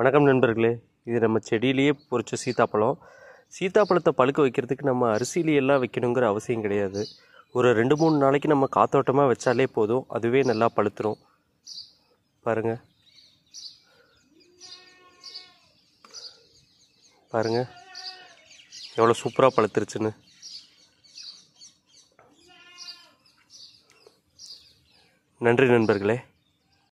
வணக்கம் நண்பர்களே இது நம்ம செடியிலேயே பொறிச்ச சீத்தாப்பழம் சீத்தாப்பழத்தை பழுக்க வைக்கிறதுக்கு நம்ம அரிசியிலையெல்லாம் வைக்கணுங்கிற அவசியம் கிடையாது ஒரு ரெண்டு மூணு நாளைக்கு நம்ம காத்தோட்டமாக வச்சாலே போதும் அதுவே நல்லா பழுத்துரும் பாருங்கள் பாருங்கள் எவ்வளோ சூப்பராக பழுத்துருச்சுன்னு நன்றி நண்பர்களே